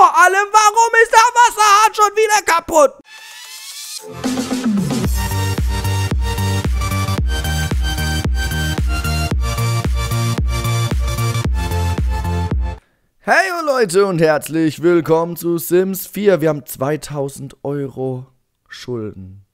Vor allem, warum ist der Wasserhahn schon wieder kaputt? Hey oh Leute und herzlich willkommen zu Sims 4. Wir haben 2000 Euro Schulden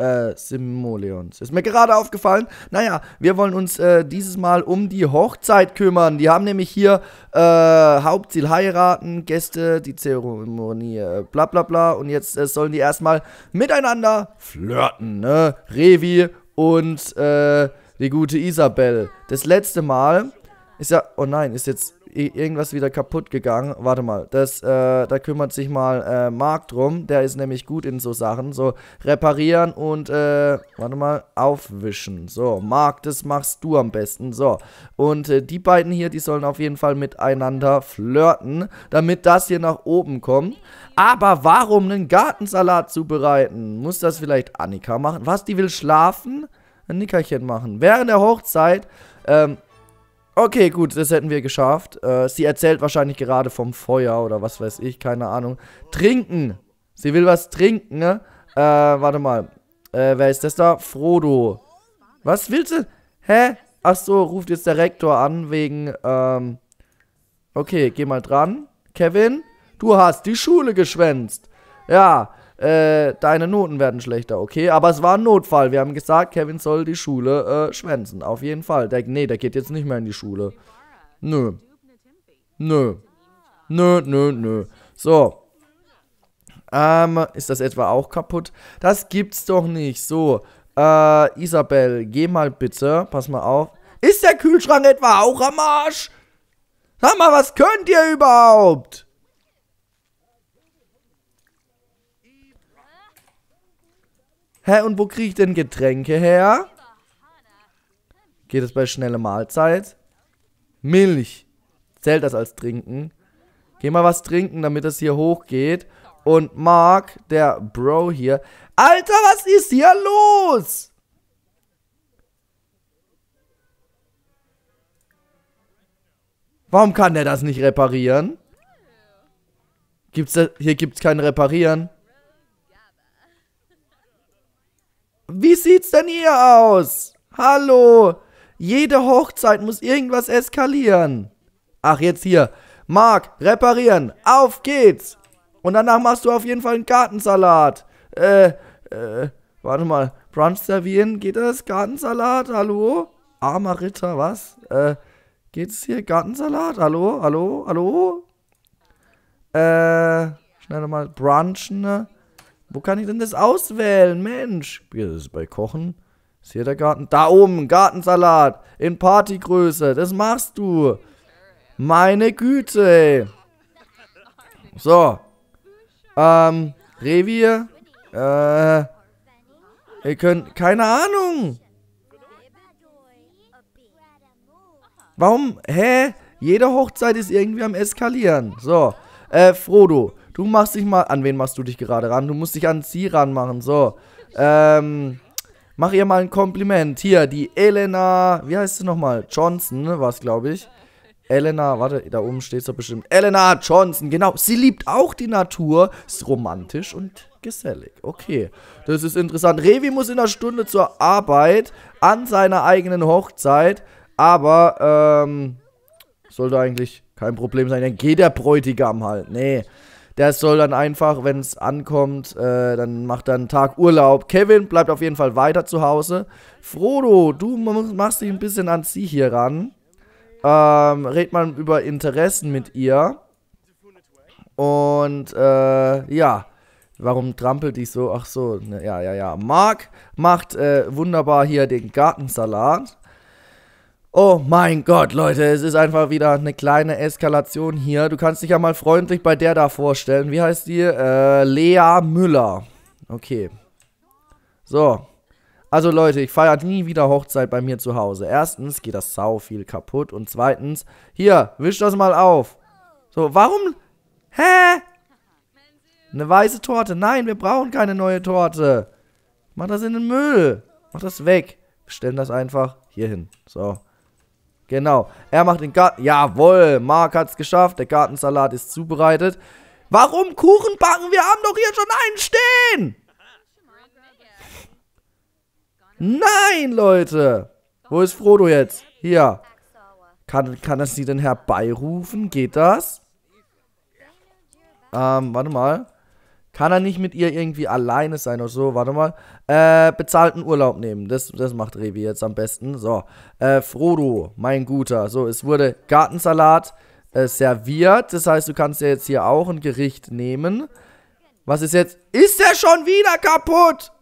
äh, Simoleons. Ist mir gerade aufgefallen. Naja, wir wollen uns äh, dieses Mal um die Hochzeit kümmern. Die haben nämlich hier äh, Hauptziel heiraten, Gäste, die Zeremonie, äh, bla bla bla. Und jetzt äh, sollen die erstmal miteinander flirten, ne? Revi und äh, die gute Isabel. Das letzte Mal ist ja, oh nein, ist jetzt irgendwas wieder kaputt gegangen. Warte mal, das, äh, da kümmert sich mal äh, Marc drum. Der ist nämlich gut in so Sachen. So, reparieren und, äh, warte mal, aufwischen. So, Marc, das machst du am besten. So, und äh, die beiden hier, die sollen auf jeden Fall miteinander flirten, damit das hier nach oben kommt. Aber warum einen Gartensalat zubereiten? Muss das vielleicht Annika machen? Was, die will schlafen? Ein Nickerchen machen. Während der Hochzeit, ähm, Okay, gut, das hätten wir geschafft. Äh, sie erzählt wahrscheinlich gerade vom Feuer oder was weiß ich, keine Ahnung. Trinken! Sie will was trinken, ne? Äh, warte mal. Äh, wer ist das da? Frodo. Was willst du? Hä? Ach so, ruft jetzt der Rektor an wegen, ähm... Okay, geh mal dran. Kevin, du hast die Schule geschwänzt. Ja, äh, deine Noten werden schlechter, okay? Aber es war ein Notfall. Wir haben gesagt, Kevin soll die Schule äh, schwänzen. Auf jeden Fall. Der, nee, der geht jetzt nicht mehr in die Schule. Nö. Nö. Nö, nö, nö. So. Ähm, ist das etwa auch kaputt? Das gibt's doch nicht. So. Äh, Isabel, geh mal bitte. Pass mal auf. Ist der Kühlschrank etwa auch am Arsch? Sag mal, was könnt ihr überhaupt? Hä, und wo kriege ich denn Getränke her? Geht das bei schnelle Mahlzeit? Milch. Zählt das als trinken? Geh mal was trinken, damit es hier hochgeht. Und Mark, der Bro hier. Alter, was ist hier los? Warum kann der das nicht reparieren? Gibt's da, hier gibt's kein Reparieren. Wie sieht's denn hier aus? Hallo? Jede Hochzeit muss irgendwas eskalieren. Ach, jetzt hier. Marc, reparieren. Auf geht's. Und danach machst du auf jeden Fall einen Gartensalat. Äh, äh, warte mal. Brunch servieren, geht das? Gartensalat, hallo? Armer Ritter, was? Äh, geht's hier? Gartensalat, hallo, hallo, hallo? Äh, schnell nochmal brunchen, ne? Wo kann ich denn das auswählen? Mensch. Hier ist es bei Kochen. Ist hier der Garten? Da oben, Gartensalat. In Partygröße. Das machst du. Meine Güte. So. Ähm, Revier. Äh. Ihr könnt. Keine Ahnung. Warum? Hä? Jede Hochzeit ist irgendwie am Eskalieren. So. Äh, Frodo. Du machst dich mal. An wen machst du dich gerade ran? Du musst dich an sie ranmachen. So. Ähm. Mach ihr mal ein Kompliment. Hier, die Elena. Wie heißt sie nochmal? Johnson, ne? war es, glaube ich. Elena, warte, da oben steht es doch bestimmt. Elena Johnson, genau. Sie liebt auch die Natur. Ist romantisch und gesellig. Okay, das ist interessant. Revi muss in einer Stunde zur Arbeit an seiner eigenen Hochzeit. Aber, ähm, sollte eigentlich kein Problem sein. Dann geht der Bräutigam halt. Nee. Der soll dann einfach, wenn es ankommt, äh, dann macht er einen Tag Urlaub. Kevin bleibt auf jeden Fall weiter zu Hause. Frodo, du machst dich ein bisschen an sie hier ran. Ähm, red mal über Interessen mit ihr. Und äh, ja, warum trampelt dich so? Ach so, ne, ja, ja, ja. Mark macht äh, wunderbar hier den Gartensalat. Oh mein Gott, Leute, es ist einfach wieder eine kleine Eskalation hier. Du kannst dich ja mal freundlich bei der da vorstellen. Wie heißt die? Äh, Lea Müller. Okay. So. Also Leute, ich feiere nie wieder Hochzeit bei mir zu Hause. Erstens geht das sau viel kaputt und zweitens, hier, wisch das mal auf. So, warum? Hä? Eine weiße Torte. Nein, wir brauchen keine neue Torte. Mach das in den Müll. Mach das weg. Wir stellen das einfach hier hin. So. Genau. Er macht den Garten. Jawohl, Mark es geschafft. Der Gartensalat ist zubereitet. Warum Kuchen backen? Wir haben doch hier schon einen stehen. Nein, Leute. Wo ist Frodo jetzt? Hier. Kann, kann er sie denn herbeirufen? Geht das? Ähm, warte mal. Kann er nicht mit ihr irgendwie alleine sein oder so? Warte mal. Äh, bezahlten Urlaub nehmen. Das, das macht Revi jetzt am besten. So. Äh, Frodo, mein Guter. So, es wurde Gartensalat äh, serviert. Das heißt, du kannst ja jetzt hier auch ein Gericht nehmen. Was ist jetzt? Ist der schon wieder kaputt?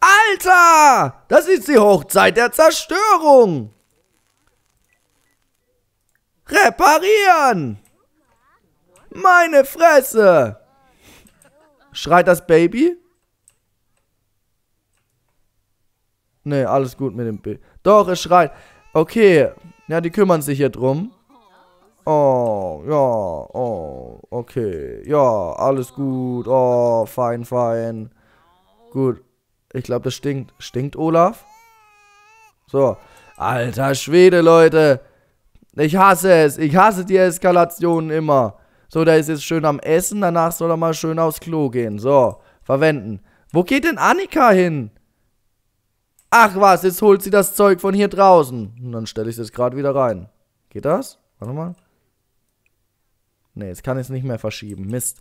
Alter! Das ist die Hochzeit der Zerstörung! Reparieren! Meine Fresse! Schreit das Baby? Ne, alles gut mit dem Bild. Doch, es schreit. Okay. Ja, die kümmern sich hier drum. Oh, ja, oh, okay. Ja, alles gut. Oh, fein, fein. Gut. Ich glaube, das stinkt. Stinkt Olaf? So. Alter Schwede, Leute. Ich hasse es. Ich hasse die Eskalationen immer. So, der ist jetzt schön am Essen, danach soll er mal schön aufs Klo gehen. So, verwenden. Wo geht denn Annika hin? Ach was, jetzt holt sie das Zeug von hier draußen. Und dann stelle ich es jetzt gerade wieder rein. Geht das? Warte mal. Ne, jetzt kann ich es nicht mehr verschieben. Mist.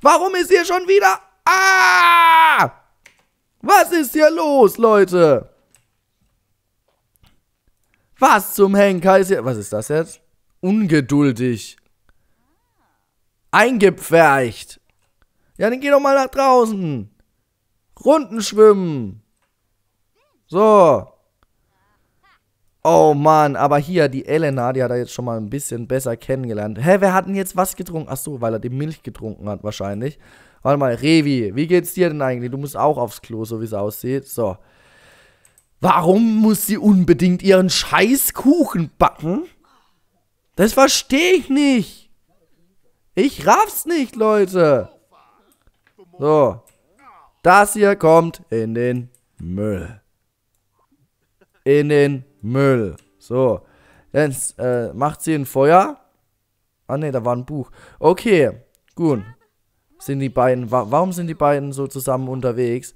Warum ist hier schon wieder... Ah! Was ist hier los, Leute? Was zum Henker ist hier... Was ist das jetzt? Ungeduldig eingepfercht. Ja, dann geh doch mal nach draußen. Runden schwimmen. So. Oh Mann, aber hier, die Elena, die hat er jetzt schon mal ein bisschen besser kennengelernt. Hä, wer hat denn jetzt was getrunken? Ach so, weil er die Milch getrunken hat wahrscheinlich. Warte mal, Revi, wie geht's dir denn eigentlich? Du musst auch aufs Klo, so wie es aussieht. So. Warum muss sie unbedingt ihren Scheißkuchen backen? Das verstehe ich nicht. Ich raff's nicht, Leute. So. Das hier kommt in den Müll. In den Müll. So. Jetzt äh, macht sie ein Feuer. Ah ne, da war ein Buch. Okay, gut. Sind die beiden, wa warum sind die beiden so zusammen unterwegs?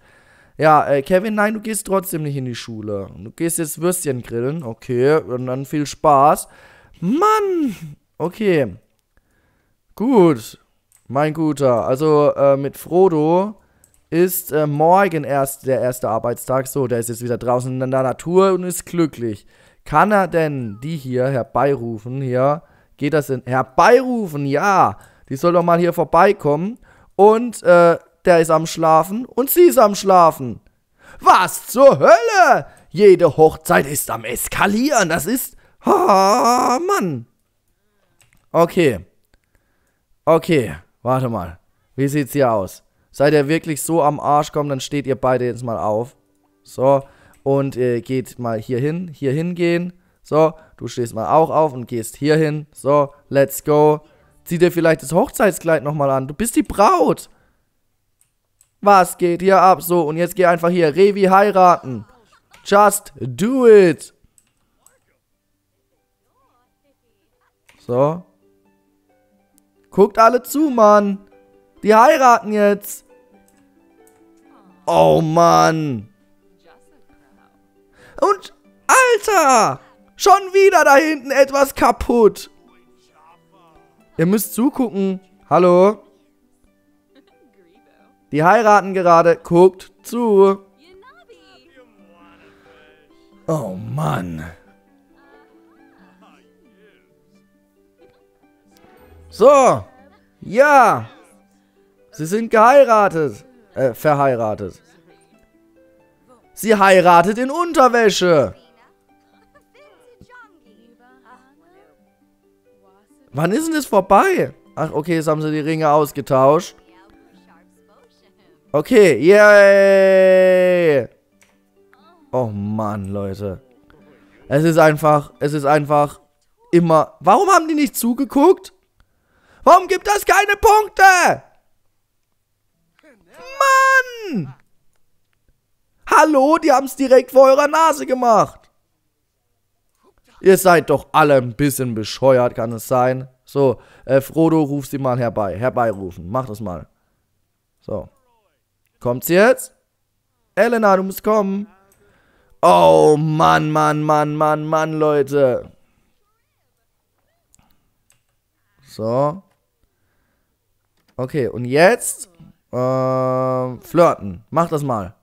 Ja, äh, Kevin, nein, du gehst trotzdem nicht in die Schule. Du gehst jetzt Würstchen grillen. Okay, und dann viel Spaß. Mann! Okay. Gut, mein Guter. Also äh, mit Frodo ist äh, morgen erst der erste Arbeitstag. So, der ist jetzt wieder draußen in der Natur und ist glücklich. Kann er denn die hier herbeirufen? Hier geht das in. Herbeirufen, ja. Die soll doch mal hier vorbeikommen. Und äh, der ist am Schlafen und sie ist am Schlafen. Was zur Hölle? Jede Hochzeit ist am Eskalieren. Das ist. Ah, oh, Mann. Okay. Okay, warte mal. Wie sieht's hier aus? Seid ihr wirklich so am Arsch kommen, dann steht ihr beide jetzt mal auf. So, und äh, geht mal hier hin, hier hingehen. So, du stehst mal auch auf und gehst hier hin. So, let's go. Zieh dir vielleicht das Hochzeitskleid nochmal an. Du bist die Braut. Was geht hier ab? So, und jetzt geh einfach hier. Revi heiraten. Just do it. So. Guckt alle zu, Mann. Die heiraten jetzt. Oh, Mann. Und, Alter. Schon wieder da hinten etwas kaputt. Ihr müsst zugucken. Hallo? Die heiraten gerade. Guckt zu. Oh Mann. So. Ja. Sie sind geheiratet. Äh, verheiratet. Sie heiratet in Unterwäsche. Wann ist denn das vorbei? Ach, okay, jetzt haben sie die Ringe ausgetauscht. Okay, yay! Oh Mann, Leute. Es ist einfach, es ist einfach immer... Warum haben die nicht zugeguckt? Warum gibt das keine Punkte? Mann! Hallo, die haben es direkt vor eurer Nase gemacht. Ihr seid doch alle ein bisschen bescheuert, kann es sein? So, äh, Frodo, ruf sie mal herbei. Herbeirufen. Mach das mal. So. Kommt's jetzt? Elena, du musst kommen. Oh, Mann, Mann, Mann, Mann, Mann, Leute. So. Okay, und jetzt äh, flirten. Mach das mal.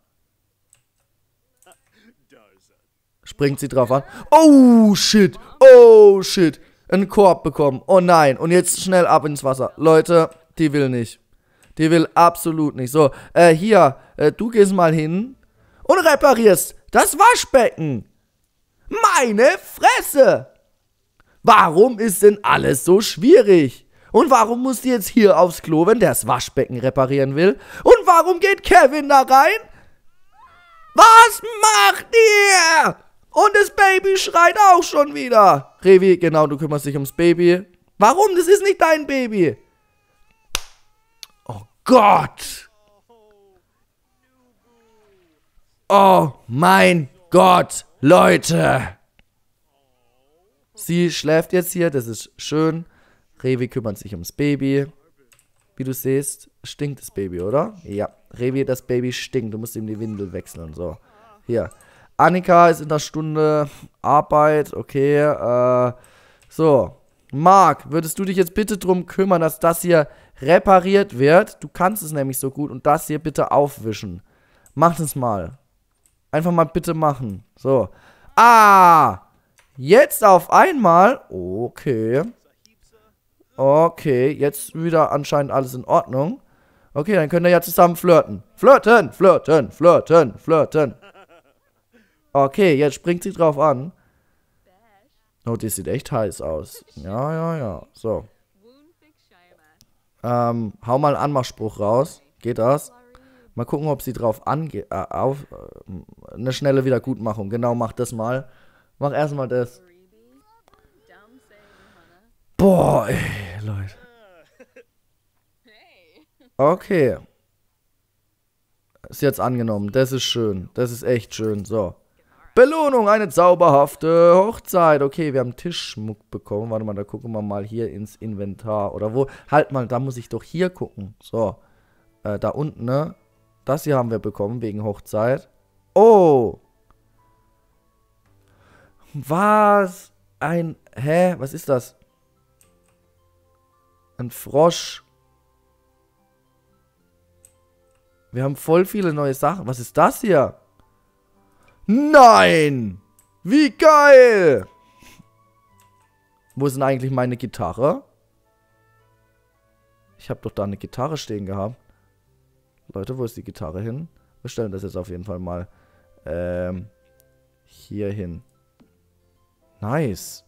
Springt sie drauf an. Oh, shit. Oh, shit. Einen Korb bekommen. Oh nein. Und jetzt schnell ab ins Wasser. Leute, die will nicht. Die will absolut nicht. So, äh, hier. Äh, du gehst mal hin und reparierst das Waschbecken. Meine Fresse. Warum ist denn alles so schwierig? Und warum muss die jetzt hier aufs Klo, wenn der das Waschbecken reparieren will? Und warum geht Kevin da rein? Was macht ihr? Und das Baby schreit auch schon wieder. Revi, genau, du kümmerst dich ums Baby. Warum? Das ist nicht dein Baby. Oh Gott. Oh mein Gott, Leute. Sie schläft jetzt hier, das ist schön. Revi kümmert sich ums Baby. Wie du siehst, stinkt das Baby, oder? Ja, Revi, das Baby stinkt. Du musst ihm die Windel wechseln. So, hier. Annika ist in der Stunde Arbeit. Okay, äh, so. Marc, würdest du dich jetzt bitte drum kümmern, dass das hier repariert wird? Du kannst es nämlich so gut und das hier bitte aufwischen. Mach es mal. Einfach mal bitte machen. So. Ah! Jetzt auf einmal. Okay. Okay, jetzt wieder anscheinend alles in Ordnung. Okay, dann können wir ja zusammen flirten. Flirten, flirten, flirten, flirten. Okay, jetzt springt sie drauf an. Oh, die sieht echt heiß aus. Ja, ja, ja. So. Ähm, hau mal einen Anmachspruch raus. Geht das? Mal gucken, ob sie drauf angeht. Äh, auf. Äh, eine schnelle Wiedergutmachung. Genau, mach das mal. Mach erstmal das. Boah, ey, Leute. Okay. Ist jetzt angenommen. Das ist schön. Das ist echt schön. So. Belohnung, eine zauberhafte Hochzeit. Okay, wir haben Tischschmuck bekommen. Warte mal, da gucken wir mal hier ins Inventar. Oder wo? Halt mal, da muss ich doch hier gucken. So. Äh, da unten, ne? Das hier haben wir bekommen wegen Hochzeit. Oh. Was? Ein... Hä? Was ist das? Ein Frosch. Wir haben voll viele neue Sachen. Was ist das hier? Nein! Wie geil! Wo ist denn eigentlich meine Gitarre? Ich habe doch da eine Gitarre stehen gehabt. Leute, wo ist die Gitarre hin? Wir stellen das jetzt auf jeden Fall mal ähm, hier hin. Nice.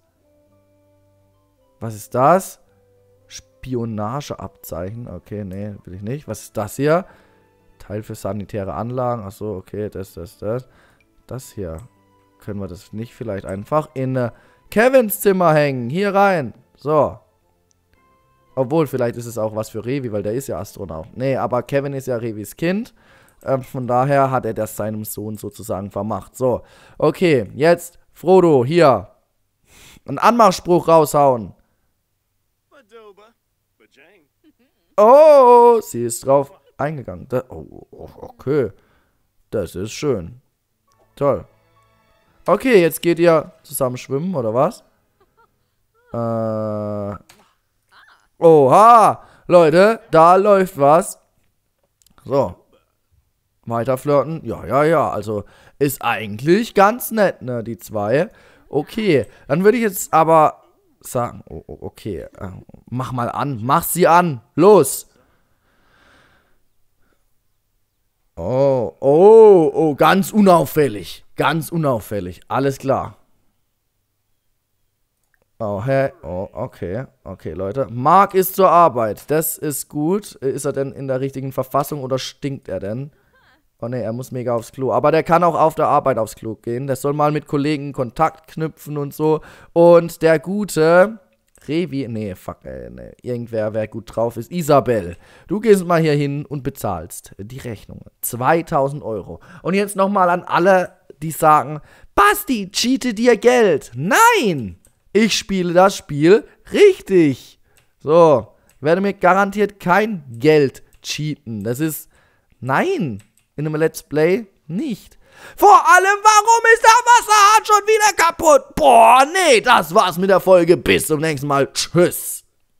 Was ist das? Spionageabzeichen. Okay, nee, will ich nicht. Was ist das hier? Teil für sanitäre Anlagen. Achso, okay, das, das, das. Das hier. Können wir das nicht vielleicht einfach in äh, Kevins Zimmer hängen? Hier rein. So. Obwohl, vielleicht ist es auch was für Revi, weil der ist ja Astronaut. Nee, aber Kevin ist ja Revis Kind. Ähm, von daher hat er das seinem Sohn sozusagen vermacht. So, okay, jetzt Frodo, hier. Ein Anmachspruch raushauen. Oh, sie ist drauf eingegangen. Da, oh, oh, okay. Das ist schön. Toll. Okay, jetzt geht ihr zusammen schwimmen, oder was? Äh. Oha! Leute, da läuft was. So. Weiter flirten. Ja, ja, ja. Also, ist eigentlich ganz nett, ne, die zwei. Okay, dann würde ich jetzt aber sagen, oh, oh okay, äh, mach mal an, mach sie an, los. Oh, oh, oh, ganz unauffällig, ganz unauffällig, alles klar. Oh, hä? oh, okay, okay, Leute. Marc ist zur Arbeit, das ist gut. Äh, ist er denn in der richtigen Verfassung oder stinkt er denn? Oh ne, er muss mega aufs Klo. Aber der kann auch auf der Arbeit aufs Klo gehen. Der soll mal mit Kollegen Kontakt knüpfen und so. Und der gute Revi, nee, fuck, ey, äh, nee. Irgendwer, wer gut drauf ist. Isabel, du gehst mal hier hin und bezahlst die Rechnung. 2000 Euro. Und jetzt nochmal an alle, die sagen, Basti, cheate dir Geld. Nein, ich spiele das Spiel richtig. So, ich werde mir garantiert kein Geld cheaten. Das ist, nein, in einem Let's Play nicht. Vor allem, warum ist der Wasserhahn schon wieder kaputt? Boah, nee, das war's mit der Folge. Bis zum nächsten Mal. Tschüss.